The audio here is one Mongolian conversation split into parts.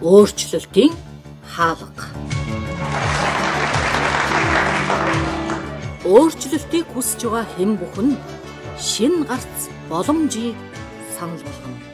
өөрчлөлтийн хаалга. Өөрчлөлтийг хүсэж байгаа хэн бүхэн шин гарц боломжийг санал болгоно.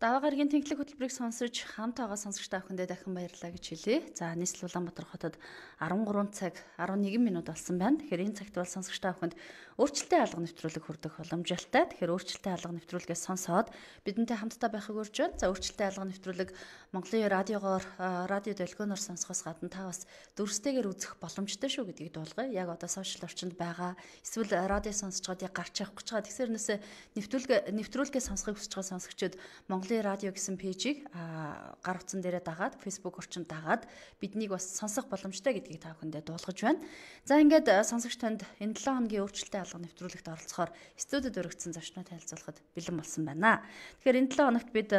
Даваа гарагийн тэнхлэг хөтөлбөрийг сонсож хамт байгаа сонсогчтой бүхэндээ дахин баярлалаа гэж хэлье. За нийслэл Улаанбаатар хотод 13 цаг 11 минут болсон байна. Тэгэхээр энэ цагт бол сонсогчтой бүхэнд өөрчлөлтэй алга нэвтрүүлэг хүрдэх боломжтой. Тэгэхээр өөрчлөлтэй алга нэвтрүүлгээс сонсоод бидэнтэй хамтдаа байхыг урьж байна. За өөрчлөлтэй алга нэвтрүүлэг Монголын радиогоор радио долгионоор сонсохоос гадна та бас дүрстэйгээр үзэх боломжтой шүү гэдгийг дуулгая. Яг одоо сошиал орчинд байгаа эсвэл радио сонсож чад яг гарч явах гэж байгаа тэгсэрнээс нэвтрүүлэг нэвтрүүлгээ сонсохыг хүсэж байгаа сонсогчид Монголын радио гэсэн пэйжийг гар утсан дээрээ дагаад Facebook орчинд дагаад биднийг бас сонсох боломжтой гэдгийг та бүхэндээ дуулгаж байна. За ингээд сонсогч танд энэ 7 хоногийн өөрчлөлтэй хаалга нэвтрүүлэгт оролцохоор студид өргөцсөн зочнууд танилцуулахад бэлэн болсон байна. Тэгэхээр энэ 7 хоногт бид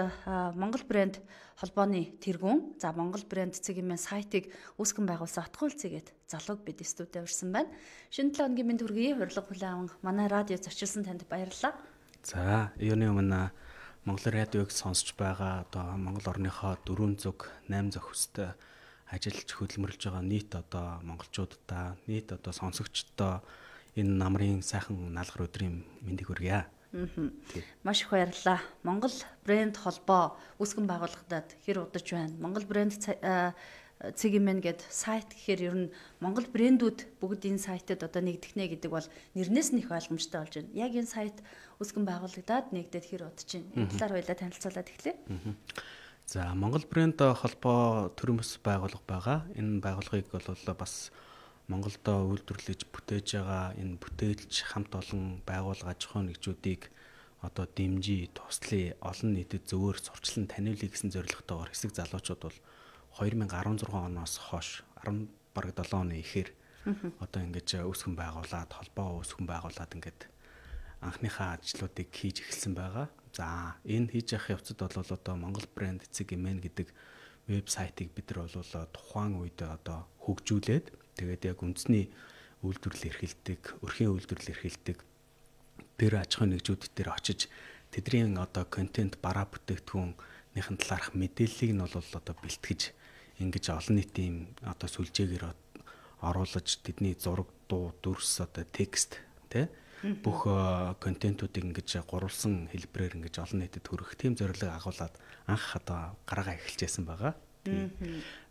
Монгол брэнд холбооны тэргүүн, за Монгол брэнд цэг юм сайтыг үүсгэн байгуулсан Отгуул цэгэд залууг бид студид урьсан байна. Шинэ 7 хоногийн мэнд хүргэе. Хурлаг хүлээн аван манай радио зочилсан танд баярлалаа. За, юуны өмнө Монгол радиог сонсч байгаа одоо Монгол орныхоо 400 8 зохистой ажиллаж хөдөлмөрлж байгаа нийт одоо монголчуудаа нийт одоо сонсогчдоо энэ намрын сайхан наалгар өдрийн мэндийг хүргье. Маш их баярлалаа. Монгол брэнд холбоо үүсгэн байгуулагтад хэр удаж байна? Монгол брэнд цэгийн мэн гэд сайт гэхээр ер нь Монгол брэндүүд бүгд энэ сайтад одоо нэгдэхнэ гэдэг бол нэрнээс нь их ойлгомжтой болж байна. Яг энэ сайт үсгэн байгуулагдаад нэгдээд хэр удаж байна. Энэ талаар хоёлаа танилцуулаад эхлэе. За Монгол брэнд холбоо төрөмс байгуулга байгаа. Энэ байгуулгыг бол бас Монголдо үйлдвэрлэж бүтээж байгаа энэ бүтээлч хамт олон байгууллага аж ахуйн нэгжүүдийг одоо дэмжи, туслая, олон нийтэд зөвөр сурчлан таниулъя гэсэн зорилготойгоор хэсэг залуучууд бол 2016 оноос хойш 10 бараг 7 оны ихээр одоо ингэж үүсгэн байгуулад, холбоо үүсгэн байгуулад ингээд анхныхаа ажлуудыг хийж эхэлсэн байгаа. За энэ хийж явах явцад бол одоо Монгол брэнд эцэг эмэн гэдэг вебсайтыг бид нар болоо э, тухайн үед одоо хөгжүүлээд тэгээд яг үндэсний үйлдвэрлэл эрхэлдэг, өрхийн үйлдвэрлэл эрхэлдэг тэр аж ахуйн нэгжүүд дээр очиж тэдний одоо контент бараа бүтээгдэхүүнийхэн талаарх мэдээллийг нь бол одоо бэлтгэж ингэж олон нийтийн одоо сүлжээгээр оруулаж тэдний зураг, дуу, дүрс одоо текст тэ бүх э, контентуудыг ингэж гурвалсан хэлбэрээр ингэж олон нийтэд хүргэх тийм зорилго агуулад анх одоо гарагаа эхэлжсэн байгаа.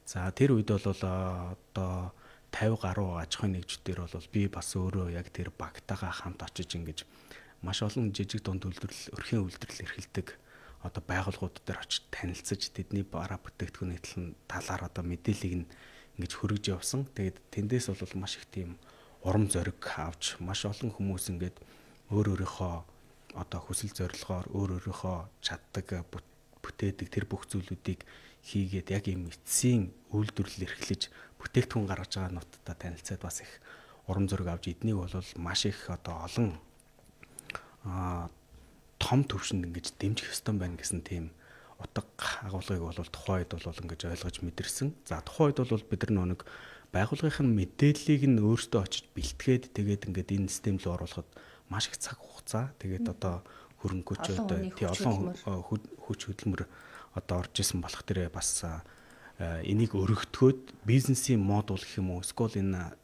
За тэр үед бол э, одоо 50 гаруй аж ахуйн нэгжүүдээр бол би бас өөрөө яг тэр багтаагаа хамт очиж ингэж маш олон жижиг дунд үйлдвэрлэл өрхийн үйлдвэрлэл эрхэлдэг одоо байгууллагууд дээр очиж танилцж тэдний бараа бүтээгдэхүүний талаар одоо мэдээллийг нь ингэж хөргөж явсан. Тэгээд тэндээс бол маш их тийм урам зориг авч маш олон хүмүүс ингээд өөр өөрийнхөө одоо хүсэл зорилгоор өөр өөрийнхөө чаддаг бүтээдэг тэр бүх зүйлүүдийг хийгээд яг ийм эцсийн үйлдвэрлэл эрхлэж бүтээгдэхүүн гаргаж байгаа нуттай танилцаад бас их урам зориг авч эднийг бол маш их одоо олон а том төвшөнд ингэж дэмжих ёстой байна гэсэн тийм утга агуулгыг бол тухайд бол ингэж ойлгож мэдэрсэн. За тухайд бол бид нар нэг байгууллагын мэдээллийг нь өөртөө очиж бэлтгээд тэгээд ингээд энэ систем рүү оруулахад маш их цаг хугацаа тэгээд одоо хөрөнгөч одоо тий олон хүч хөдөлмөр одоо орж исэн болох дээрээ бас энийг өргөтгөөд бизнесийн модуль гэх юм уу эсвэл энэ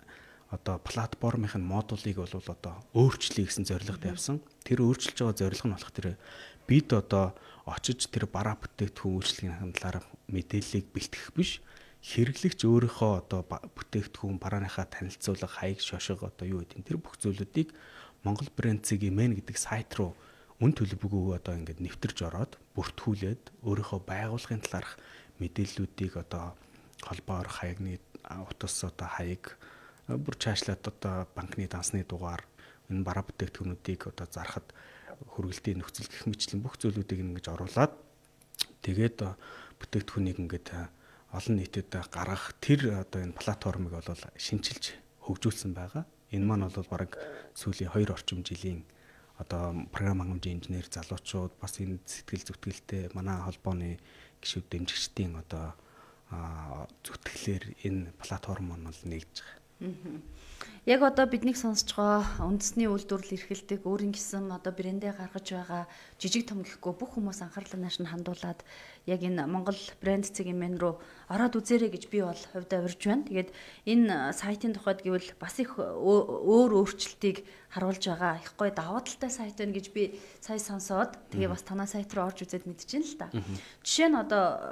одоо платформын модулыг бол одоо өөрчлөе гэсэн зорилготой явсан. Тэр өөрчилж байгаа зорилго нь болох тэр бид одоо очиж тэр бараа бүтээгдэхүүн үйлчлэгийн хандлаар мэдээллийг бэлтгэх биш хэрэглэгч өөрийнхөө одоо бүтээгдэхүүн барааныхаа танилцуулга хаяг шошго одоо юу гэдэг тэр бүх зүйлүүдийг Монгол брэнд цэг имэн гэдэг сайт руу үн төлбөргүй одоо ингээд нэвтэрж ороод бүртгүүлээд өөрийнхөө байгууллагын талаарх мэдээллүүдийг одоо холбоор хаягны утас одоо хаяг бүр чаашлаад одоо банкны дансны дугаар энэ бараа бүтээгдэхүүнүүдийг одоо зарахад хөргөлтийн нөхцөл гэх мэтлэн бүх зүйлүүдийг ингэж оруулаад тэгээд э, бүтээгдэхүүнийг ингээд э, олон нийтэд гаргах тэр э, одоо энэ платформыг бол шинчилж хөгжүүлсэн байгаа. Энэ маань бол баг сүүлийн 2 орчим жилийн одоо програм хангамжийн инженер залуучууд бас энэ сэтгэл зүтгэлтэй манай холбооны гишүүд дэмжигчдийн одоо зүтгэлээр энэ платформ нь бол нэгж байгаа. Яг одоо биднийг сонсож байгаа үндэсний үйлдвэрлэл эрхэлдэг өөрийн гэсэн одоо брэндээ гаргаж байгаа жижиг том гэхгүй бүх хүмүүс анхаарлаа нааш нь хандуулад яг энэ Монгол брэнд цэгийн мен рүү ороод үзээрэй гэж би бол хувьдаа урьж байна. Тэгээд энэ сайтын тухайд гэвэл бас их өөр өөрчлөлтийг харуулж байгаа. Их гой даваа талтай сайт байна гэж би сая сонсоод тэгээ бас танаа сайт руу орж үзээд мэдчихээн л та. Жишээ нь одоо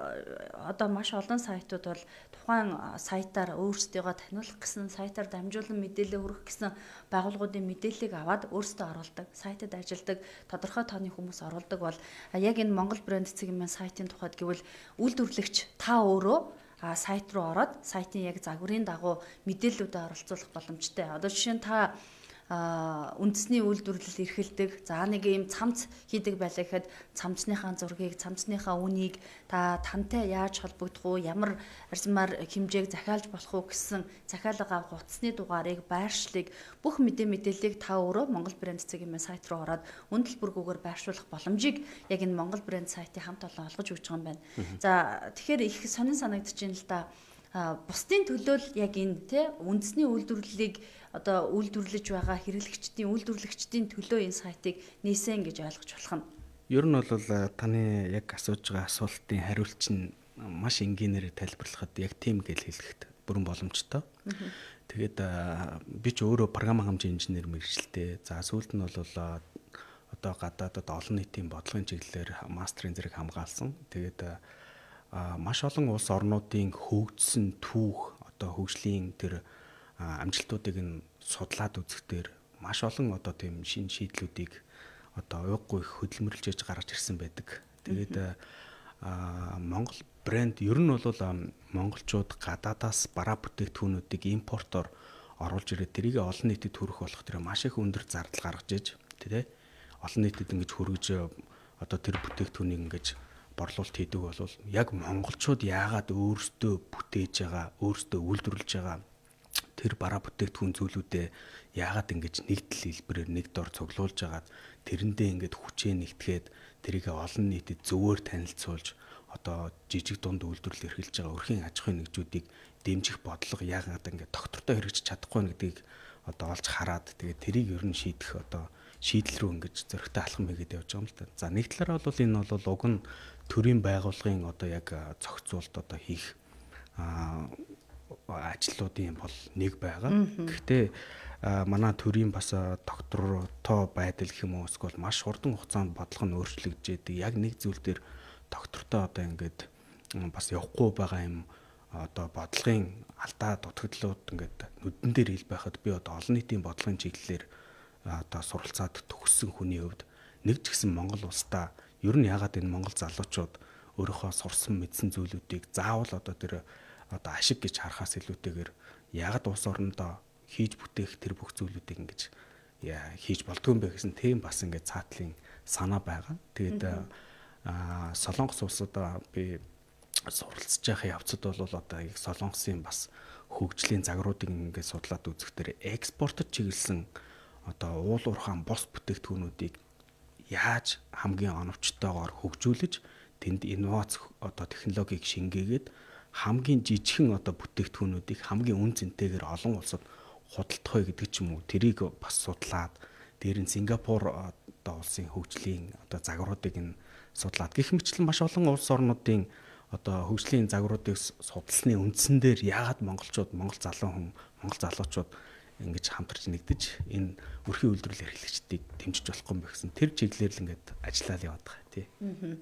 одоо маш олон сайтууд бол тухайн сайтаар өөрсдийгөө таниулах гэсэн сайтаар дамжуулан мэдээлэл хүргэх гэсэн байгууллагуудын мэдээллийг аваад өөрсдөө оруулдаг. Сайтад ажилладаг тодорхой тооны хүмүүс оруулдаг бол яг энэ Монгол брэнд цэгийн маань сайтын тухайд гэвэл үйлдвэрлэгч та өөрөө а сайт руу ороод сайтын яг загварын дагуу мэдээллүүдээ оролцуулах боломжтой. Одоо жишээ нь та үндэсний үйлдвэрлэл эрхэлдэг за нэг юм цамц хийдэг байлаа гэхэд цамцныхаа зургийг цамцныхаа үнийг та тантай яаж холбогдох уу ямар арзмаар хэмжээг захиалж болох уу гэсэн захиалга авах утасны дугаарыг байршлыг бүх мэдээ мэдээллийг та өөрөө Монгол брэнд цэгийн сайт руу ороод үндэл бүргүүгээр байршуулах боломжийг яг энэ Монгол брэнд сайтын хамт олон олгож өгч байгаа юм байна. За тэгэхээр их сонин санагдчихээн л да бусдын төлөө л яг энэ тий үндэсний үйлдвэрлэлийг одоо үйлдвэрлэж байгаа хэрэглэгчдийн үйлдвэрлэгчдийн төлөө энэ сайтыг нээсэн гэж ойлгож болох нь. Ер нь бол э, таны яг асууж байгаа асуултын хариулт чинь э, маш энгийнээр тайлбарлахад яг тийм гэл хэлэхэд бүрэн боломжтой. Тэгээд э, би ч өөрөө програм хангамжийн инженер мэрэгчлээ. За сүүлд нь бол одоо гадаадд олон нийтийн бодлогын чиглэлээр мастрын зэрэг хамгаалсан. Тэгээд маш олон улс орнуудын хөгжсөн түүх одоо хөгжлийн тэр амжилтуудыг нь судлаад үзэх дээр маш олон одоо тийм шин шийдлүүдийг одоо уяггүй хөдөлмөрлж яж гаргаж ирсэн байдаг. Тэгээд Монгол брэнд ер нь бол монголчууд гадаадаас бараа бүтээгдэхүүнүүдийг импортоор оруулж ирээд тэрийг олон нийтэд хүрэх болох тэр маш их өндөр зардал гаргаж иж тий олон нийтэд ингэж хүргэж одоо тэр бүтээгдэхүүнийг ингэж борлуулалт хийдэг бол яг монголчууд яагаад өөрсдөө бүтээж байгаа өөрсдөө үйлдвэрлэж байгаа тэр бараа бүтээгдэхүүн зүйлүүдээ яагаад ингэж нэгдэл хэлбэрээр нэг дор цуглуулж агаад тэрэндээ ингээд хүчээ нэгтгэхэд тэрийг олон нийтэд зөвөр танилцуулж одоо жижиг дунд үйлдвэрлэл эрхэлж байгаа өрхийн аж ахуйн нэгжүүдийг дэмжих бодлого яагаад ингээд тогтвортой хэрэгжиж чадахгүй гэдгийг одоо олж хараад тэгээд тэрийг ер нь шийдэх одоо шийдэл рүү ингэж зөрөгтэй алхам хийгээд явж байгаа юм л да. За нэг талаараа бол энэ бол уг нь төрийн байгууллагын одоо яг зохицуулт одоо хийх ажлуудын бол нэг байгаа. Гэхдээ манай төрийн бас доктортой байдал гэх юм уу эсвэл маш хурдан хугацаанд бодлого нь өөрчлөгдөж яадаг. Яг нэг зүйл дээр доктортой одоо ингээд бас явахгүй байгаа юм одоо бодлогын алдаа дутагдлууд ингээд нүдэн дээр хэл байхад би одоо олон нийтийн бодлогын чиглэлээр одоо суралцаад төгссөн хүний хувьд нэг ч гэсэн Монгол улстай ер нь ягаад энэ Монгол залуучууд өөрийнхөө сурсан мэдсэн зүйлүүдийг заавал одоо тэр одоо ашиг гэж харахаас илүүтэйгээр ягд улс орондоо хийж бүтээх тэр бүх зүйлүүдийг ингэж хийж болдгүй юм бэ гэсэн тийм бас ингээд цаатлын санаа байгаа. Тэгээд аа Солонгос улсад би суралцж байхын явцад бол одоо их Солонгосын бас хөгжлийн загруудыг ингээд судлаад үзэхдээ экспортод чиглэсэн одоо уул уурхаан бос бүтээгдэхүүнүүдийг яаж хамгийн оновчтойгоор хөгжүүлж тэнд инновац одоо технологиг шингээгээд хамгийн жижигхэн одоо бүтээгдэхүүнүүдийг хамгийн үн цэнтэйгээр олон улсад худалдах вэ гэдэг ч юм уу тэрийг бас судлаад дээр нь Сингапур э, одоо улсын хөгжлийн одоо загваруудыг нь судлаад гэх мэтлэн маш олон улс орнуудын одоо хөгжлийн загваруудыг судалсны үндсэн дээр яагаад монголчууд монгол залуу хүн монгол залуучууд ингэж хамтарч нэгдэж энэ өрхийн үйлдвэрлэл эрхлэгчдийг дэмжиж болохгүй юм бэ гэсэн тэр чиглэлээр л ингээд ажиллаад яваад байгаа тий. Аа.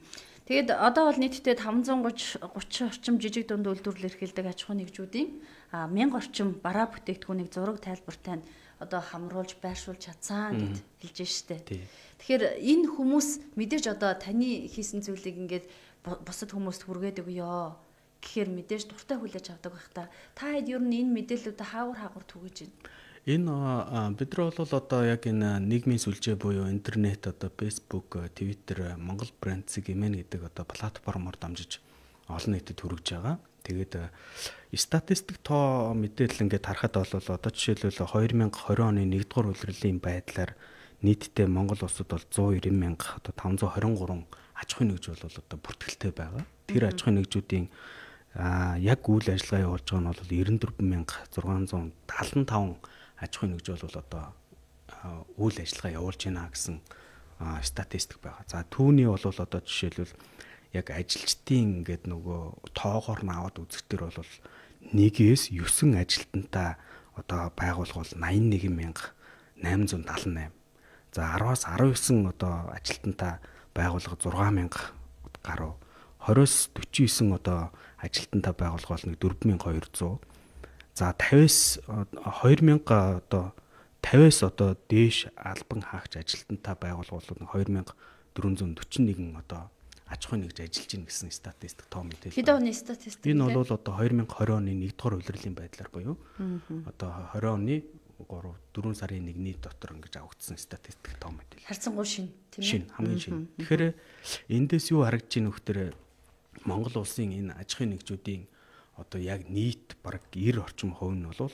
Тэгэд одоо бол нийтдээ 530 30 орчим жижиг дунд үйлдвэрлэл эрхэлдэг аж ахуй нэгжүүдийн 1000 орчим бараа бүтээгдэхүүнийг зураг тайлбартай нь одоо хамруулж байршуулж чадсан гэд хэлж штэ. Тэгэхээр энэ хүмүүс мэдээж одоо таны хийсэн зүйлийг ингээд бусад хүмүүст хүргээд өгөө гэхээр мэдээж дуртай хүлээж авдаг байх та. Та хэд ер нь энэ мэдээллүүдэ хаагур хаагур түгэж байна. Энэ бид нар бол одоо яг энэ нийгмийн сүлжээ буюу интернет одоо Facebook, Twitter, Монгол брэндсэг имэн гэдэг одоо платформоор дамжиж олон нийтэд хүрэж байгаа. Тэгээд э, статистик тоо мэдээлэл ингээд харахад бол одоо жишээлбэл 2020 оны 1-р үлрэлийн байдлаар нийтдээ Монгол улсад бол 190 мянга одоо 523 аж ахуйн нэгж бол одоо бүртгэлтэй байгаа. Тэр аж ахуйн нэгжүүдийн аа яг үйл ажиллагаа явуулж байгаа нь бол 94675 аж ахуйн нөхцөл бол одоо үйл ажиллагаа явуулж байна гэсэн статистик байгаа. За түүний бол одоо жишээлбэл яг ажилчдын ингээд нөгөө тоогоор наваад үзэхтэр бол 1-ээс 9 ажилтнтай одоо байгуулгуул 81878. За 10-аас 19 одоо ажилтнтай байгуулга 6000 гаруй. 20-с 49 одоо ажилтнтай байгуулга бол 4200. За 50-с 2000 одоо 50-с одоо дээш албан хаагч ажилтнтай байгууллагууд 2441 одоо аж ахуй нэгж ажиллаж байна гэсэн статистик тоо мэдээлэл. Хэдэн оны статистик? Энэ бол одоо 2020 оны 1 дугаар улирлын байдлаар буюу одоо 20 оны 3 4 сарын 1-ний дотор ингэж авагдсан статистик тоо мэдээлэл. Харцангуй шин тийм ээ. Шин хамгийн шин. Тэгэхээр эндээс юу харагдаж байна вэ гэхээр Монгол улсын энэ аж ахуй нэгжүүдийн одоо яг нийт бараг 90 орчим хувь нь бол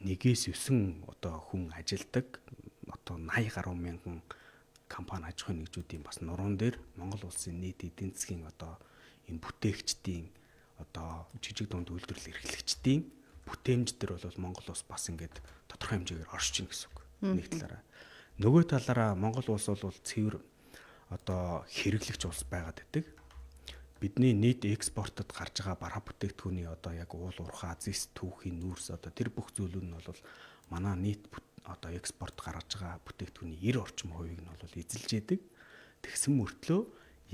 нэгээс 9 одоо хүн ажилдаг одоо 80 гаруй мянган компани аж ахуйн нэгжүүдийн бас нуруунд дээр Монгол улсын нийт эдийн засгийн одоо энэ бүтээгчдийн одоо жижиг дунд үйлдвэрлэл эрхлэгчдийн бүтээмж төр бол Монгол улс бас ингээд тодорхой хэмжээгээр орж чинь гэсэн үг. Нэг талаараа. Нөгөө талаараа Монгол улс бол цэвэр одоо хэрэглэгч улс байгаад байдаг бидний нийт экспортод гарч байгаа бараа бүтээгдэхүүний одоо яг уул уурхаа зис түүхийн нүүрс одоо тэр бүх зүйлүүд нь бол манай нийт одоо экспорт гаргаж байгаа бүтээгдэхүүний 90 орчим хувийг нь бол эзэлж яадаг. Тэгсэн мөртлөө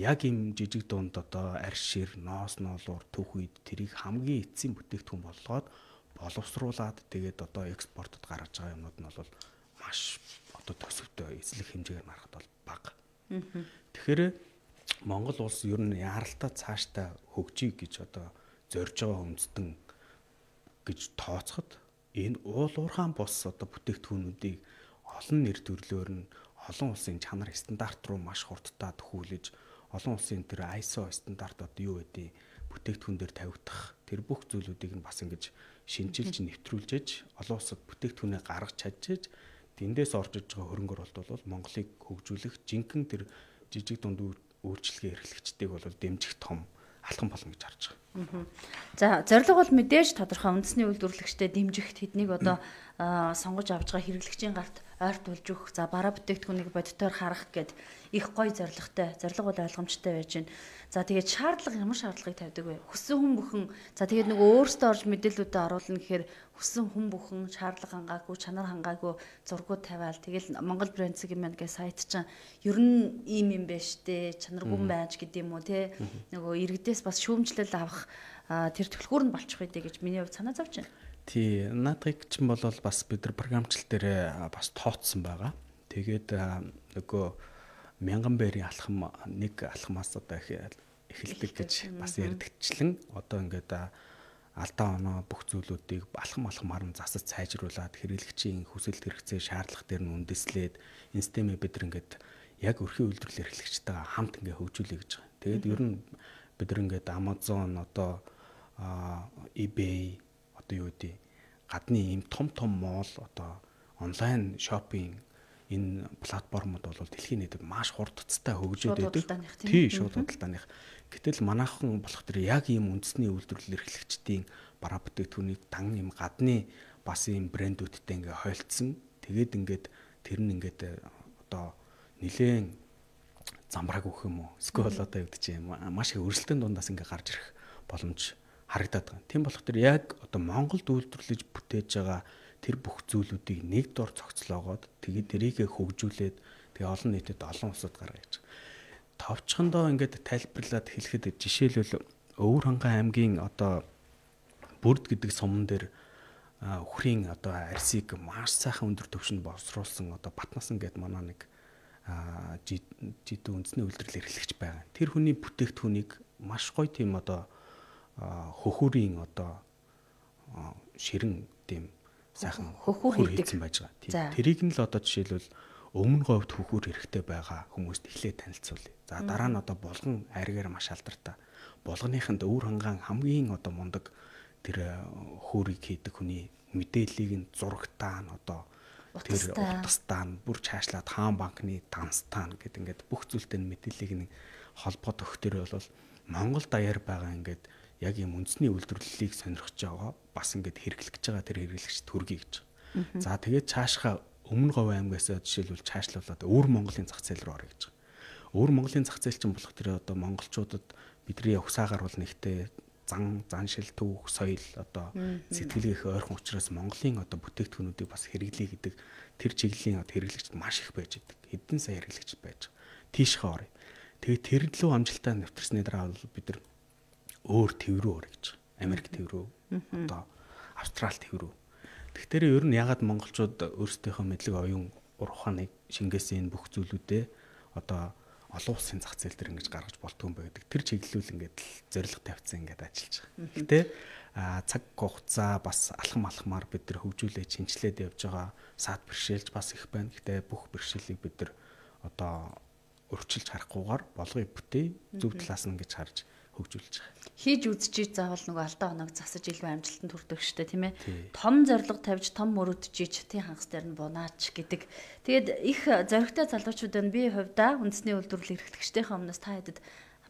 яг им жижиг дунд одоо аршир, ноос ноолуур түүх үед тэрийг хамгийн эцсийн бүтээгдэхүүн болгоод боловсруулад тэгээд одоо экспортод гаргаж байгаа юмнууд нь бол маш одоо төсөвтэй эзлэх хэмжээгээр харахад бол бага. Тэгэхээр mm -hmm. Монгол улс ер нь яралтай цааштай хөгжиг гэж одоо зорж байгаа хүндэтэн гэж тооцоход энэ уул уурхаан бус одоо бүтээгдэхүүнүүдийг олон нэр төрлөөр нь олон улсын чанар стандарт руу маш хурдтаа төхүүлж олон улсын тэр ISO стандартууд юу байдгийг бүтээгдэхүүн дээр тавигдах тэр бүх зүйлүүдийг нь бас ингэж шинжилж нэвтрүүлж аж олон улсад бүтээгдэхүүнээ гаргаж чадчихж тэндээс орж иж байгаа хөрөнгө оруулалт бол Монголыг хөгжүүлэх жинхэнэ тэр жижиг дунд үйлчлэгээ эрхлэгчдийг бол дэмжих том алхам болно гэж харж байгаа. За зорилго бол мэдээж тодорхой үндэсний үйлдвэрлэгчтэй дэмжих тэднийг одоо сонгож авч байгаа хэрэглэгчийн гарт ойрт болж өгөх за бараа бүтээгдэхүүнийг бодитоор харах гэд их гоё зоригтой зориг бол ойлгомжтой байж байна. За тэгээд шаардлага ямар шаардлагыг тавьдаг вэ? Хүссэн хүн бүхэн за тэгээд нөгөө өөрсдөө орж мэдээлүүдээ оруулна гэхээр хүссэн хүн бүхэн шаардлага хангаагүй, чанар хангаагүй зургууд тавиал тэгэл Монгол брендс гэмээн гэх сайт чинь ер нь ийм юм байж тээ чанаргүй байж гэдэг юм уу те нөгөө иргэдээс бас шүүмжлэл авах тэр төлхөөр нь болчих байдэ гэж миний хувьд санаа зовж байна. Тий, наадыг ч юм бол бас бид нар програмчлал дээр бас тооцсон байгаа. Тэгээд нөгөө мянган бэрийн алхам нэг алхамаас одоо эхэлдэг гэж бас ярьдагчлан одоо ингээд алдаа оноо бүх зүйлүүдийг алхам алхамаар нь засаж сайжруулад хэрэглэгчийн хүсэл хэрэгцээ шаардлага дээр нь үндэслээд энэ системээ бид нар ингээд яг өрхийн үйлдвэрлэл эрхлэгчтэйгээ хамт ингээд хөгжүүлэе гэж байгаа. Тэгээд ер нь бид нар ингээд Amazon одоо eBay одоо юу гэдэг гадны ийм том том моол одоо онлайн шопинг энэ платформуд бол дэлхийн нийтэд маш хурдцтай хөгжөөд байдаг. Тий, шууд худалдааных. Гэтэл манайхан болох төр яг ийм үндэсний үйлдвэрлэл эрхлэгчдийн бараа бүтээгдэхүүнийг дан ийм гадны бас ийм брэндүүдтэй ингээ хойлцсон. Тэгээд ингээд тэр нь ингээд э, одоо нилээн замраг өгөх юм уу? Эсвэл одоо юу гэдэг чинь маш их өрсөлдөөн дундаас ингээ гарч ирэх боломж харагдаад байгаа. Тийм болохоор яг одоо Монголд үйлдвэрлэж бүтээж байгаа тэр бүх зүйлүүдийг нэг дор цогцлоогоод тэгээд тэрийгэ хөгжүүлээд тэгээ олон нийтэд олон улсад гаргая гэж. Товчхондоо ингээд тайлбарлаад хэлэхэд жишээлбэл Өвөр ханган аймгийн одоо бүрд гэдэг суман дээр үхрийн одоо арсыг маш сайхан өндөр төвшөнд босруулсан одоо Батнасан гэдэг манай нэг жид үндэсний үйлдвэрлэл эрхлэгч байгаа. Тэр хүний бүтээгдэхүүнийг маш гоё тийм одоо хөхүүрийн одоо ширэн тийм сайхан хөхүүр хийдсэн байж байгаа. Тийм. Тэрийг нь л одоо жишээлбэл өмнө говьд хөхүүр хэрэгтэй байгаа хүмүүст эхлээд танилцуулъя. За дараа нь одоо булган аргаар маш алдартай. Булганыханд өвөр хангаан хамгийн одоо мундаг тэр э, хөөрийг хийдэг хүний мэдээллийг нь зурагтаа нь одоо тэр утастаа нь бүр чаашлаад хаан банкны данстаа нь гэд ингээд бүх зүйлтэй нь мэдээллийг нь холбоод өгөх төр бол Монгол даяар байгаа ингээд яг юм үндэсний үйлдвэрлэлийг сонирхож байгаа бас ингээд хэрэглэж байгаа тэр хэрэглэгч төргий гэж. За тэгээд цаашхаа өмнө говь аймгаас жишээлбэл цаашлуулаад өвөр Монголын зах зээл рүү орё гэж. Өвөр Монголын зах зээл чинь болох тэр одоо монголчуудад бидний ухсаагаар бол нэгтэй зан зан шил түүх соёл одоо сэтгэлгээх ойрхон учраас Монголын одоо бүтээгдэхүүнүүдийг бас хэрэглэе гэдэг тэр чиглэлийн одоо хэрэглэгчд маш их байж идэг. Хэдэн сая хэрэглэгч байж. Тийш хаорь. Тэгээ тэр лөө амжилтаа нэвтрсний дараа бол бид нар өөр төв рүү өргөж байгаа. Америк төв рүү одоо Австрал төв рүү. Тэгтэр ер нь ягаад монголчууд өөрсдийнхөө мэдлэг оюун ур ухааныг шингээс энэ бүх зүйлүүдэд одоо олон улсын зах зээл дээр ингэж гаргаж болтгүй юм байна гэдэг тэр чиглэлүүл ингээд л зориг тавьсан ингээд ажиллаж байгаа. Гэхдээ цаг хугацаа бас алхам алхмаар бид нар хөгжүүлээ шинжилээд явж байгаа сад бэршээлж бас их байна. Гэхдээ бүх бэршээлийг бид нар одоо өрчилж харахгүйгээр болгоё бүтээ зөв талаас нь гэж харж хөгжүүлж байгаа. Хийж үзчихий заавал нөгөө алдаа хоног засаж илүү амжилтанд хүрдэг штэ тийм ээ. Том зорилго тавьж том мөрөдчих, чатын хангас дээр нь бунаач гэдэг. Тэгээд их зоригтой залуучуудын би хувьдаа үндэсний үйлдвэрлэл эрхлэгчдийн өмнөөс та хэдэд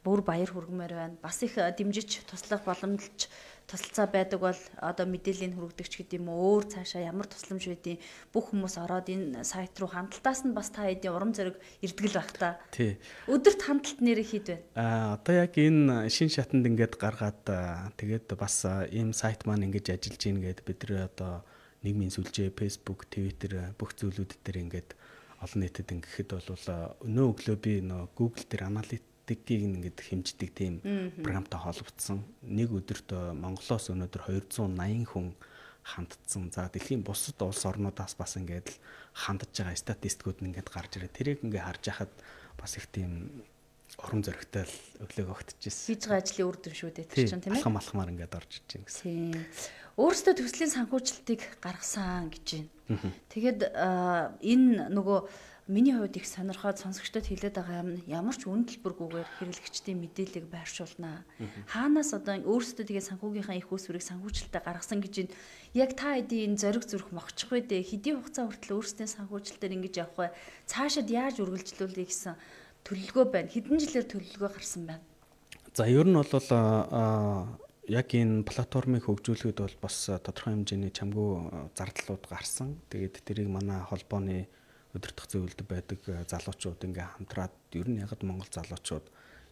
бүр баяр хүргэмээр байна. Бас их э, дэмжиж туслах боломж тусалцаа байдаг бол одоо мэдээллийн хүргэгдэгч гэдэг юм уу өөр цаашаа ямар тусламж байдیں۔ Бүх хүмүүс ороод энэ сайт руу хандлтаас нь бас та хэдийн урам зориг ирдгэл байх та. Тий. Өдөрт хандлт нэр хэд вэ? Аа одоо яг энэ шин шатанд ингээд гаргаад тэгээд бас ийм сайт маань ингэж ажиллаж гин гэд бид нэ одоо нийгмийн сүлжээ, Facebook, Twitter бүх зүйлүүд дээр ингээд олон нийтэд ингэхэд бол өнөө өглөө би нөгөө Google дээр аналит гэдгийг ингээд хэмждэг тийм програмтай холбогдсон. Нэг өдөрт э, Монголоос өнөөдөр 280 хүн хандцсан. За дэлхийн бусад улс орнуудаас бас ингээд л хандж байгаа статистикүүд нь ингээд гарч ирээ. Тэрийг ингээд харж яхад бас их тийм орон зөрөгтэй л өглөө огтчихсэн. Хийж байгаа ажлын үр дүн шүү дээ тэр чинь тийм ээ. Алхам алхмаар ингээд орж иж гэнэ гэсэн. Тийм. Өөрөөсөө төслийн санхүүжилтийг гаргасан гэж байна. Тэгэхэд э, энэ нөгөө миний хувьд их сонирхоод сонсогчдод хэлээд байгаа юм ямар ч үндэлбэргүйгээр хэрэглэгчдийн мэдээллийг байршуулнаа. Хаанаас одоо өөрсдөө тэгээ санхүүгийнхаа их үүсвэрийг санхүүжилтэд гаргасан гэж яг та хэдийн энэ зориг зүрх мохчих вэ дээ. Хэдийн хугацаа хүртэл өөрсдийн санхүүжилтээр ингэж явах вэ? Цаашид яаж үргэлжлүүлэх гэсэн төлөвлөгөө байна. Хэдэн жилээр төлөвлөгөө гарсан байна. За ер нь бол яг энэ платформыг хөгжүүлэхэд бол бас тодорхой хэмжээний чамгүй зардлууд гарсан. Тэгээд тэрийг манай холбооны өдөртөх зөвлөлд байдаг э, залуучууд ингээ хамтраад ер нь ягд Монгол залуучууд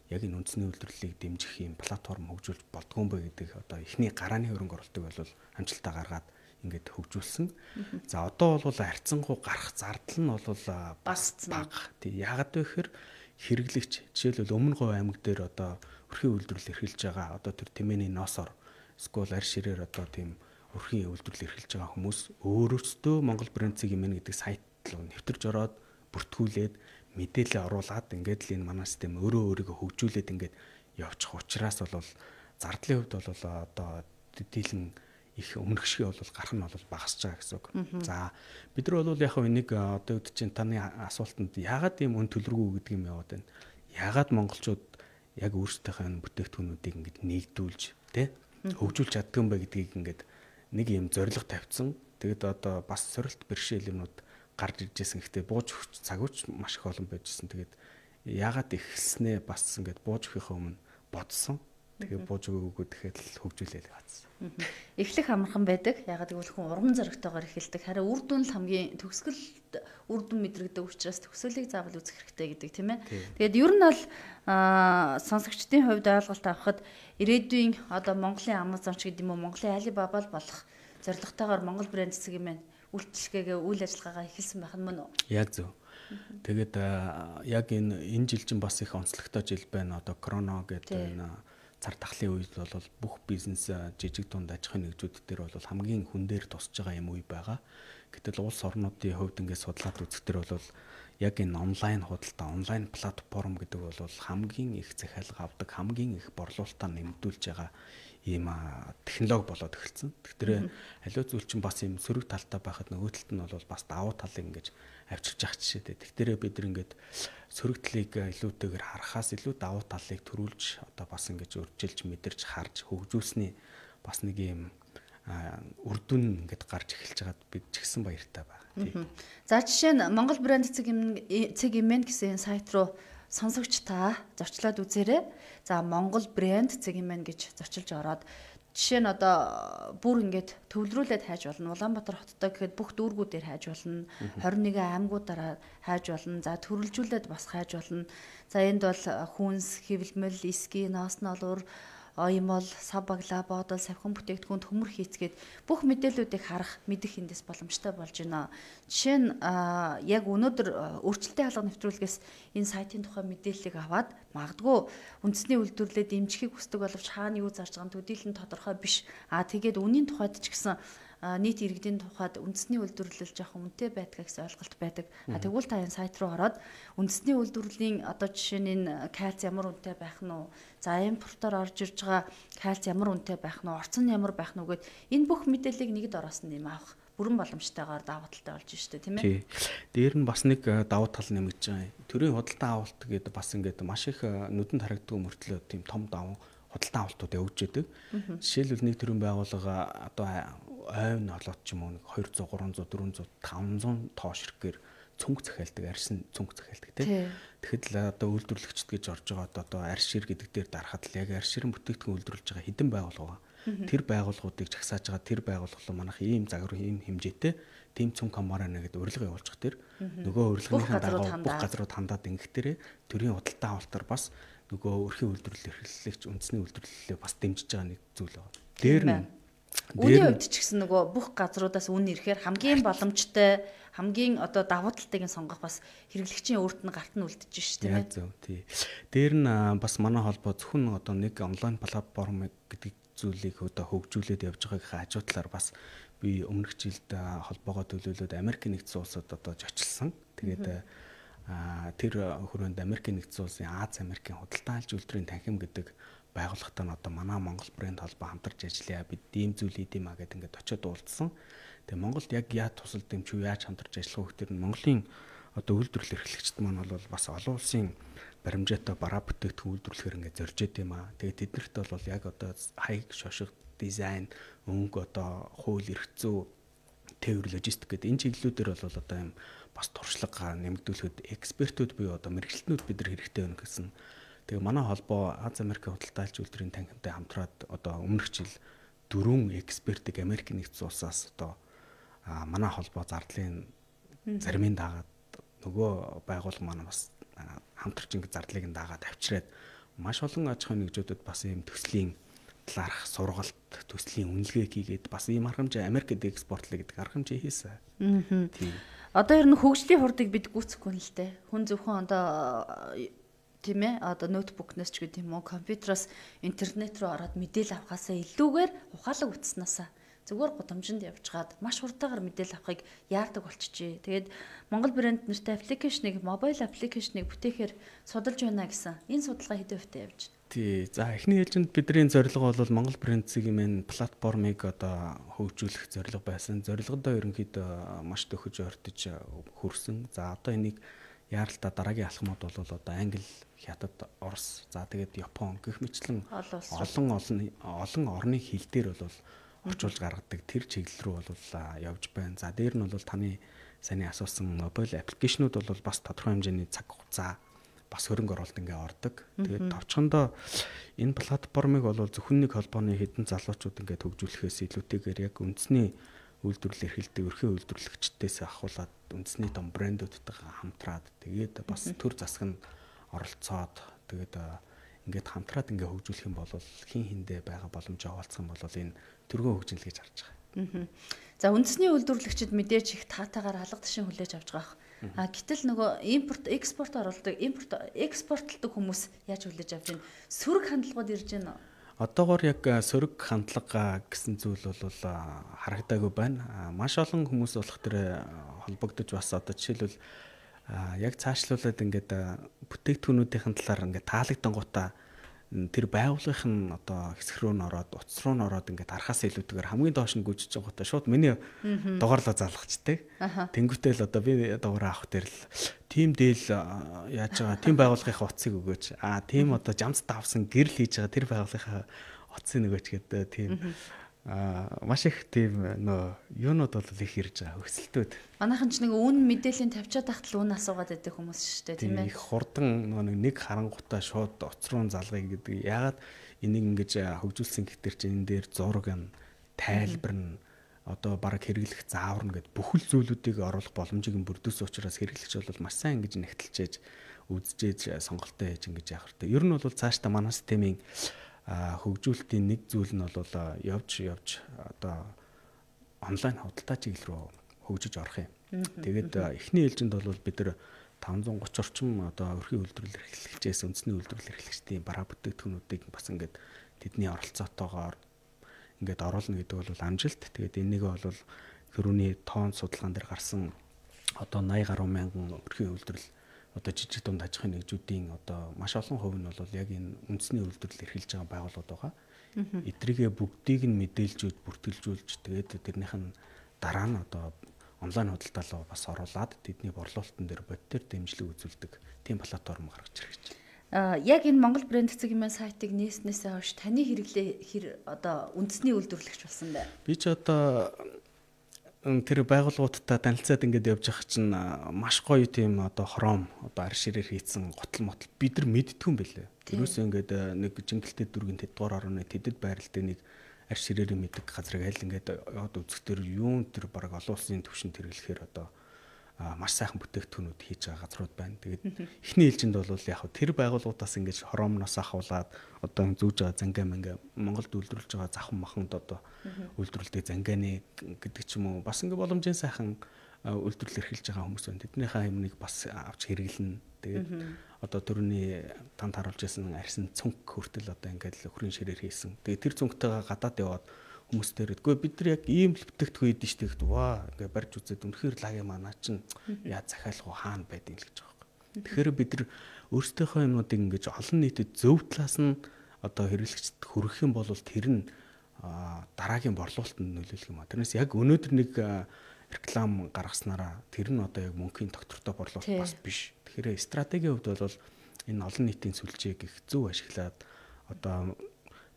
яг энэ үндэсний үйлдвэрлэлийг дэмжих юм платформ хөгжүүлж болдгоон бай гэдэг одоо эхний гарааны хөрөнгө оруулалтыг бол амжилтаа гаргаад ингээд хөгжүүлсэн. За одоо бол арцсангуу гарах зардал нь бол бас э, бага. Тэг ягд вэ гэхээр хэрэглэгч жишээлбэл өмнө говь аймаг дээр одоо өрхийн үйлдвэрлэл эрхэлж байгаа одоо тэр тэмээний носоор скул арь ширээр одоо тийм өрхийн үйлдвэрлэл эрхэлж байгаа хүмүүс өөрөөсдөө Монгол брендцэг юм нэ гэдэг сайт руу нэвтэрж ороод бүртгүүлээд мэдээлэл оруулаад ингээд л энэ манай систем өөрөө өөрийгөө хөгжүүлээд ингээд явчих учраас бол зардлын хувьд бол одоо дийлэн их өмнөх шиг бол гарах нь бол багасч байгаа гэсэн үг. За бид нар бол яг нэг э, одоо үд чинь таны асуултанд яагаад ийм өн төлргүй гэдэг юм яваад байна. Яагаад монголчууд яг өөрсдийнхөө энэ бүтээгдэхүүнүүдийг ингээд нэгдүүлж тий хөгжүүлж чаддгүй юм бэ гэдгийг ингээд нэг юм зориг тавьсан. Тэгэд одоо бас сорилт бэрхшээл юмнууд гарч иржсэн. Гэхдээ бууж өгч цаг үуч маш их олон байжсэн. Тэгээд яагаад эхэлснээ бас ингээд бууж өгөхийнхөө өмнө бодсон. Тэгээ бууж өгөөгөө тэгэхэд л хөгжүүлээл бацсан. Эхлэх амархан байдаг. Ягаад гэвэл хүн урам зоригтойгоор эхэлдэг. Харин үр дүн л хамгийн төгсгөл үр дүн мэдрэгдэг учраас төгсөлийг заавал үзэх хэрэгтэй гэдэг тийм ээ. Тэгээд ер нь бол сонсогчдын хувьд ойлголт авахад ирээдүйн одоо Монголын Amazon ч гэдэг юм уу Монголын Alibaba болох зорилготойгоор Монгол брэнд зэрэг юм байна үйлчлэгээ үйл ажиллагаагаа эхэлсэн байх нь мөн үү? Яг зөв. Тэгээд яг энэ энэ жил чинь бас их онцлогтой жил байна. Одоо корона гэдэг энэ цар тахлын үед бол бүх бизнес жижиг дунд аж ахуйн нэгжүүд дээр бол хамгийн хүн дээр тусч байгаа юм үе байгаа. Гэтэл улс орнуудын хувьд ингээд судлаад үзэхдээ бол яг энэ онлайн худалдаа, онлайн платформ гэдэг бол хамгийн их захиалга авдаг, хамгийн их борлуулалтаа нэмэгдүүлж байгаа ийм технологи болоод эхэлсэн. Тэгэхээр аливаа зүйл чинь бас ийм сөрөг талтай байхад нөгөө талд нь бол бас давуу тал ингэж авчирч явах жишээтэй. Тэгэхээр бид нэгэд сөрөг талыг илүүтэйгээр харахаас илүү давуу талыг төрүүлж одоо бас ингэж өржилж мэдэрч харж хөгжүүлсний бас нэг ийм үрдүн ингээд гарч эхэлж байгаад бид ч ихсэн баяртай байна. За жишээ нь Монгол брэнд цэг юм цэг имэн гэсэн сайт руу сонсогч та зочлоод үзээрэй. За Монгол брэнд цэгэн мэн гэж зочилж ороод жишээ нь одоо бүр ингээд төвлөрүүлээд хайж болно. Улаанбаатар хоттой гэхэд бүх дүүргүүдээр хайж болно. 21 аймагуудаараа хайж болно. За төрөлжүүлээд бас хайж болно. За энд бол хүнс, хөвлөмөл, иски, ноос нолор, оюмол, сав багла, боодол, савхан бүтээгдэхүүнд хөмөр хийцгээд бүх мэдээллүүдийг харах, мэдэх эндээс боломжтой болж байна. Жишээ нь яг өнөөдөр өөрчлөлтэй хаалга нэвтрүүлгээс энэ сайтын тухай мэдээллийг аваад магадгүй үндэсний үйлдвэрлэлд дэмжихийг хүсдэг боловч хаана юу зарж байгааг төдийлөн тодорхой биш. Аа тэгээд үнийн тухайд ч гэсэн нийт иргэдийн тухайд үндэсний үйлдвэрлэл жоохон үнэтэй байдгаа гэсэн ойлголт байдаг. А тэгвэл та энэ сайт руу ороод үндэсний үйлдвэрлэлийн одоо жишээ нь кальц ямар үнэтэй байх нь уу? За импортоор орж ирж байгаа кальц ямар үнэтэй байх нь уу? Орцон ямар байх нь уу гэд энэ бүх мэдээллийг нэгд ороос нь юм авах бүрэн боломжтойгоор давуу талтай болж штэ тийм ээ. Дээр нь бас нэг э, давуу тал нэмэгдэж байгаа. Төрийн худалдан авалт гэдэг бас ингээд маш их э, нүдэнд харагддаг мөртлөө тийм том давуу худалдан авалтууд явж байдаг. Жишээлбэл нэг төрийн байгууллага одоо ойн олоод ч юм уу нэг 200 300 400 500 тоо ширхгээр цөнгө захиалдаг арьсн цөнгө захиалдаг тийм. Тэгэхэд одоо үйлдвэрлэгчд гэж орж байгаад одоо арьшир гэдэг дээр дарахад л яг арьширын бүтээгдэхүүн үйлдвэрлэж байгаа хэдэн байгууллага тэр байгууллагуудыг жагсааж байгаа тэр байгууллага манах ийм загвар ийм хэмжээтэй тэм цөм камарана гэдэг урилга явуулчих тэр нөгөө урилгынхаа дагуу бүх газрууд хандаад ингэхтэрэ төрийн худалдаа авалтар бас нөгөө өрхийн үйлдвэрлэл эрхлэгч үндэсний үйлдвэрлэлээ бас дэмжиж байгаа нэг зүйл байна. Дээр нь Үүний үед ч гэсэн нөгөө бүх газруудаас үн ирэхээр хамгийн боломжтой хамгийн одоо давуу талтайг нь сонгох бас хэрэглэгчийн өөрт нь гарт нь үлдэж шүү дээ. Зөв тий. Дээр нь бас манай холбоо зөвхөн одоо нэг онлайн платформ гэдэг зүйлийг одоо хөгжүүлээд явж байгааг хажуу талаар бас би өмнөх жилд холбоогоо төлөөлөөд Америк нэгдсэн улсад одоо зочилсан. Тэгээд тэр хөрөнд Америкийн нэгдсэн улсын Аз Америкийн худалдан алж үйлдвэрийн танхим гэдэг байгууллагатай нь одоо манай Монгол брэнд холбоо хамтарч ажиллая бид ийм зүйл хийдэм а гэд ингээд очиод уулзсан. Тэгээ Монголд яг яа тусал дэмчүү яаж хамтарч ажиллах вэ гэдэг нь Монголын одоо үйлдвэрлэл эрхлэгчд маань бол бас олон улсын баримжаатай бараа бүтээгдэхүүн үйлдвэрлэхээр ингээд зоржээд юм а. Тэгээ тэднэрт бол яг одоо хаяг шошго дизайн өнгө одоо хууль эрх зүй тээвэр логистик гэдэг энэ чиглэлүүдээр бол одоо юм бас туршлага нэмэгдүүлэхэд экспертүүд буюу одоо мэрэгчлэнүүд бид нар хэрэгтэй байна гэсэн. Тэгээ манай холбоо Аз Америк худалдаалж үйлдвэрийн танхимтай хамтраад одоо өмнөх жил дөрвөн экспертиг Америк нэгдсэн улсаас одоо манай холбоо зардлын заримын дагаад нөгөө байгууллага маань бас хамтарч ингэ зардлыг нь дагаад авчирээд маш олон аж ахуйн нэгжүүдэд бас ийм төслийн талаарх сургалт төслийн үнэлгээ хийгээд бас ийм арга хэмжээ Америкт экспортлоо гэдэг арга хэмжээ хийсэн. Аа. Тийм. Одоо ер нь хөгжлийн хурдыг бид гүцэхгүй нь л дээ. Хүн зөвхөн одоо тийм ээ одоо ноутбукнаас ч гэдэг юм уу компьютероос интернет руу ороод мэдээлэл авахаасаа илүүгээр ухаалаг утаснасаа зүгээр гудамжинд явжгаад маш хурдтайгаар мэдээлэл авахыг яардаг болчихжээ. Тэгээд Монгол брэнд нэртэй аппликейшнийг мобайл аппликейшнийг бүтээхээр судалж байна гэсэн энэ судалгаа хэдэн хувьтай явж байна? Тий. За эхний хэлжинд бидний зорилго бол Монгол брендсийг юм платформыг одоо хөгжүүлэх зорилго байсан. Зорилгодоо ерөнхийдөө маш төхөж ортож хүрсэн. За одоо энийг яаралтай дараагийн алхмууд бол одоо Англи, Хятад, Орос, за тэгээд Япон гэх мэтлэн олон олон олон орны хил дээр бол орчуулж гаргадаг тэр чиглэл рүү бол явж байна. За дээр нь бол таны саний асуусан мобайл аппликейшнүүд бол бас тодорхой хэмжээний цаг хугацаа бас хөрөнгө оруулалт ингээ ордог. Тэгээд товчхондоо энэ платформыг бол зөвхөн нэг холбооны хэдэн залуучууд ингээ хөгжүүлэхээс илүүтэйгээр яг үндэсний үйлдвэрлэл эрхэлдэг өрхийн үйлдвэрлэгчдээс ахуулаад үндэсний том брэндүүдтэйгээ хамтраад тэгээд бас төр засаг нь оролцоод тэгээд ингээд хамтраад ингээ хөгжүүлэх юм бол хин хиндэ байгаа боломж олцсон бол энэ төргөө хөгжинл гэж харж байгаа. За үндэсний үйлдвэрлэгчид мэдээж их таатайгаар алга ташин хүлээж авч байгаа. А гэтэл нөгөө импорт экспорт оролдог импорт экспортлдог хүмүүс яаж хүлээж авч байна? Сөрөг хандлагууд ирж байна уу? Одоогоор яг сөрөг хандлага гэсэн зүйл бол харагдаагүй байна. Маш олон хүмүүс болох тэр холбогдож бас одоо жишээлбэл яг цаашлуулад ингээд бүтээгдэхүүнүүдийн талаар ингээд таалагдсан гутаа тэр байгууллагын одоо хэсэг рүү н ороод утас руу н ороод ингээд архаас илүүтэйгээр хамгийн доош нь гүйжиж байгаа та шууд миний догоорлоо залгачдаг. Тэнгүүтэл одоо би дугаараа авах дээр л тим дээл яаж байгаа тим байгууллагын утасыг өгөөч. Аа тим одоо жамцтай авсан гэрэл хийж байгаа тэр байгууллагын утасыг нөгөөч гэдэг тийм аа маш их тийм нөө юунууд бол их ирж байгаа хөсөлтүүд. Манайхан ч нэг үн мэдээллийн тавчаад тахтал үн асуугаад байдаг хүмүүс шүү дээ тийм ээ. Их хурдан нөгөө нэг харангуутаа шууд оцруун залгыг гэдэг. Ягаад энийг ингэж хөгжүүлсэн гэхдээ чинь энэ дээр зураг нь тайлбар нь одоо баг хэрэглэх заавар нь гэд бүхэл зүйлүүдийг оруулах боломжийг бүрдүүлсэн учраас хэрэглэгч бол маш сайн ингэж нэгтэлж ээж үзжээж сонголтоо хийж ингэж яах хэрэгтэй. Ер нь бол цааш та манай системийн хөгжүүлэлтийн нэг зүйл нь бол явж явж одоо онлайн худалдаа чиглэл рүү хөгжиж орох юм. Тэгээд эхний ээлжинд бол бид нар 530 орчим одоо өрхийн үйлдвэрлэл эрхлэгчээс үндэсний үйлдвэрлэл эрхлэгчдийн бараа бүтээгдэхүүнүүдийг бас ингээд тэдний оролцоотойгоор ингээд оруулна гэдэг бол амжилт. Тэгээд энэнийг бол төрөүний тоон судалгаан дээр гарсан одоо 80 гаруй мянган өрхийн үйлдвэрлэл одоо жижиг дунд аж ахуйн нэгжүүдийн одоо маш олон хувь нь бол яг энэ үндэсний үйлдвэрлэл эрхэлж байгаа байгууллагууд байгаа. Эдрийгээ бүгдийг нь мэдээлжүүд бүртгэлжүүлж тэгээд тэрнийх нь дараа нь одоо онлайн худалдаа руу бас оруулаад тэдний борлуулалтын дээр бод төр дэмжлэг үзүүлдэг тийм платформ гаргаж ирэх гэж яг энэ Монгол брэнд цэгийн маань сайтыг нээснээсээ хойш таны хэрэглээ хэр одоо үндэсний үйлдвэрлэгч болсон бай. Би ч одоо тэр байгууллагуудтай танилцаад ингээд явж байгаа чинь маш гоё тийм одоо хором одоо ар ширээр хийцэн готл мотл бид нар мэдтгүй юм бэлээ. Юусэн ингээд нэг жингэлтэй дүргийн 7 дугаар орны тэдэд байралтай нэг ар ширээр мэддэг газрыг аль ингээд яваад үзэхдэр юун тэр баг олон улсын төвшөнд хэрэглэхээр одоо маш сайхан бүтээгдэхүүнүүд хийж байгаа газрууд байна. Тэгээд эхний ээлжинд бол яг тэр байгууллагуудаас ингэж хоромноос ахуулаад одоо зүүж байгаа зангаа мэнгээ Монголд үйлдвэрлэж байгаа завхан маханд одоо үйлдвэрлэдэг зангааны гэдэг ч юм уу бас ингэ боломжийн сайхан үйлдвэрлэл эрхэлж байгаа хүмүүс байна. Тэднийхээ юмныг бас авч хэрэглэнэ. Тэгээд одоо төрөний танд харуулж ирсэн арьсан цүнх хүртэл одоо ингээд л өхрийн ширээр хийсэн. Тэгээд тэр цүнхтэйгээ гадаад яваад хүмүүстэй ирэдгүй бид нар яг ийм л бүтээгдэхүүн идэж штэ гэдэг ваа ингээ барьж үзээд үнэхээр лагийн манаа чинь яа захиалах уу хаана байдгийг л гэж байгаа юм. Тэгэхээр бид нар өөрсдийнхөө юмнуудыг ингэж олон нийтэд зөв талаас нь одоо хэрэглэгчд хүргэх юм бол тэр нь дараагийн борлуулалтанд нөлөөлөх юм а. Тэрнээс яг өнөөдөр нэг реклам гаргаснараа тэр нь одоо яг мөнгөний доктортой борлуулалт бас биш. Тэгэхээр стратегийн хувьд бол энэ олон нийтийн сүлжээг их зөв ашиглаад одоо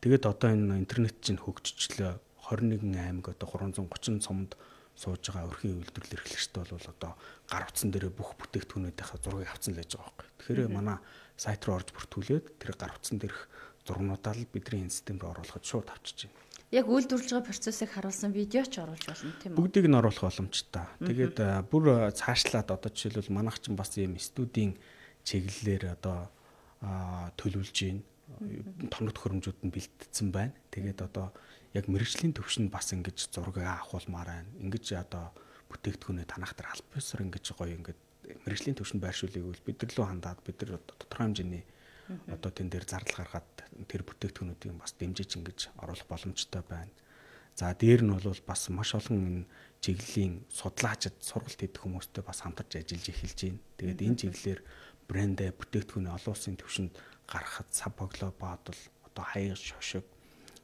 тэгээд одоо энэ интернет чинь хөгжчлөө 21 аймаг одоо 330 цомд сууж байгаа өрхийн үйлдвэрлэл эрхлэгчд бол одоо гар утсан дээрээ бүх бүтээгдэхүүнүүдийнхээ зургийг авцсан л байж байгаа байхгүй. Тэгэхээр манай сайт руу орж бүртгүүлээд тэр гар утсан дээрх зургнуудаа л бидний энэ системд оруулахад шууд авчиж байна. Яг үйлдвэрлэж байгаа процессыг харуулсан видео ч оруулж болно тийм үү? Бүгдийг нь оруулах боломжтой. Тэгээд бүр цаашлаад одоо жишээлбэл манайх ч бас ийм студийн чиглэлээр одоо төлөвлөж байна. Тоног төхөөрөмжүүд нь бэлтгэсэн байна. Тэгээд одоо яг мэрэгжлийн төвшөнд бас ингэж зургаа авахулмаар байна. Ингэж одоо бүтээгдэхүүнээ танахтар аль бисэр ингэж гоё ингэж мэрэгжлийн төвшөнд байршуулъя бид нар лөө хандаад бид нар тодорхой хэмжээний одоо тэн дээр зардал гаргаад тэр бүтээгдэхүүнүүдийг бас дэмжиж ингэж оруулах боломжтой байна. За дээр нь бол бас маш олон энэ чиглэлийн судлаачид сургалт хийх хүмүүстэй бас хамтарч ажиллаж эхэлж байна. Тэгээд энэ чиглэлээр брэндээ бүтээгдэхүүнээ олон улсын түвшинд гаргахад сав богло баатал одоо хаяг шошиг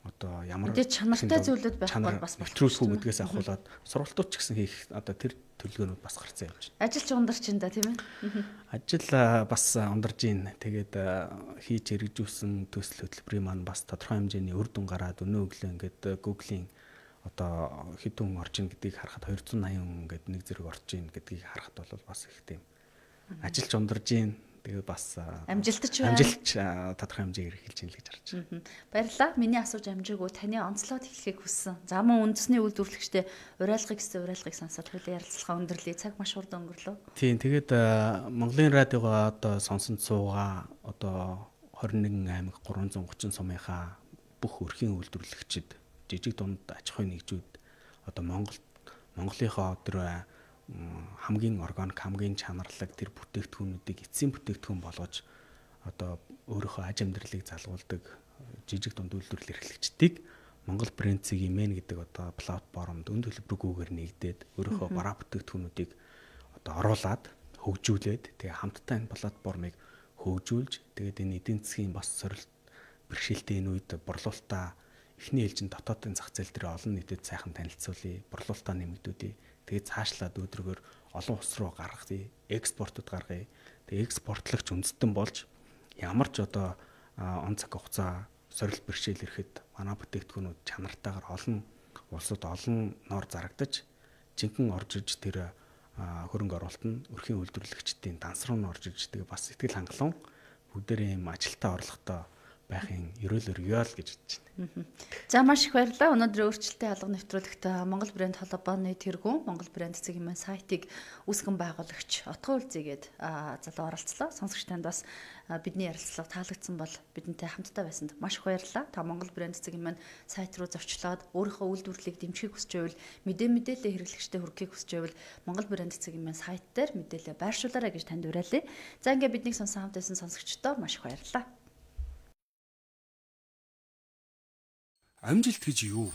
одоо ямар чанартай зүйлүүд байхгүй бас нэвтрүүлэхгүй гэдгээс ахуулаад сургалтууд ч гэсэн хийх одоо тэр төлөвлөгөөнүүд бас гарсан юм чинь. Ажил ч ундарч энэ да тийм ээ. Ажил бас ундарж ийн. Тэгээд хийж хэрэгжүүлсэн төсөл хөтөлбөрийн маань бас тодорхой хэмжээний үр дүн гараад өнөө өглөө ингээд Google-ийн одоо хэдэн хүн орж ийн гэдгийг харахад 280 хүн ингээд нэг зэрэг орж ийн гэдгийг харахад бол бас их тийм. Ажил ч ундарж ийн тэгээд бас амжилтч амжилтч тодорхой хэмжээгээр эхэлж ийн л гэж харж байна. Баярлалаа. Миний асууж амжаагүй таны онцлоод эхлэхийг хүссэн. За мөн үндэсний үйлдвэрлэгчтэй урайлгыг гэсэн урайлгыг сонсоод хуулийн ярилцлага өндөрлөе. Цаг маш хурдан өнгөрлөө. Тийм тэгээд Монголын радиогоо одоо сонсонд суугаа одоо 21 аймаг 330 сумынхаа бүх өрхийн үйлдвэрлэгчид жижиг дунд аж ахуйн нэгжүүд одоо Монгол Монголынхоо өдрөө хамгийн органик хамгийн чанарлаг тэр бүтээгдэхүүнүүдийг эцсийн бүтээгдэхүүн болгож одоо өөрийнхөө аж амьдралыг залгуулдаг жижиг дунд үйлдвэрлэл эрхлэгчдийг Монгол брэнд цэг имэн гэдэг одоо платформд үн төлбөргүйгээр нэгдээд өөрийнхөө бараа бүтээгдэхүүнүүдийг одоо оруулаад хөгжүүлээд тэгээ хамтдаа энэ платформыг хөгжүүлж тэгээд энэ эдийн засгийн бас сорилт бэрхшээлтэй энэ үед борлуулалтаа эхний ээлжинд дотоодын зах зээл дээр олон нийтэд сайхан танилцуулъя, борлуулалтаа нэмэгдүүлье Тэгээд цаашлаад өөдрөгөр олон улс руу гаргахыг, экспортод гаргая. Тэгээд экспортлогч үндэстэн болж ямар ч одоо он цаг хугацаа сорил бэрхшээл ирэхэд манай бүтээгдэхүүнүүд чанартаагаар олон улсад олон нор зарагдаж жинхэнэ орж иж тэр хөрөнгө оруулалт нь өрхийн үйлдвэрлэгчдийн данс руу нь орж иж тэгээ бас сэтгэл хангалуун бүгдээрээ юм ажилтаа орлоготой байхын ерөөл өргөё л гэж бодож байна. За маш их баярлалаа. Өнөөдөр өөрчлөлтэй алга нэвтрүүлэгт Монгол брэнд холбооны тэргүүн, Монгол брэнд цэг юм сайтыг үүсгэн байгуулагч Отгоо Үлзигээд залуу оролцлоо. Сонсогч танд бас бидний ярилцлага таалагдсан бол бидэнтэй хамтдаа байсанд маш их баярлалаа. Та Монгол брэнд цэг юм сайт руу зочлоод өөрийнхөө үйлдвэрлэлийг дэмжихийг хүсч байвал мэдээ мэдээлэл хэрэглэгчтэй хүргэхийг хүсч байвал Монгол брэнд цэг юм сайт дээр мэдээлэл байршуулаарай гэж танд уриалъя. За ингээ биднийг сонсон хамт байсан сонсогчдоо маш их баярлалаа. 암질 되지요.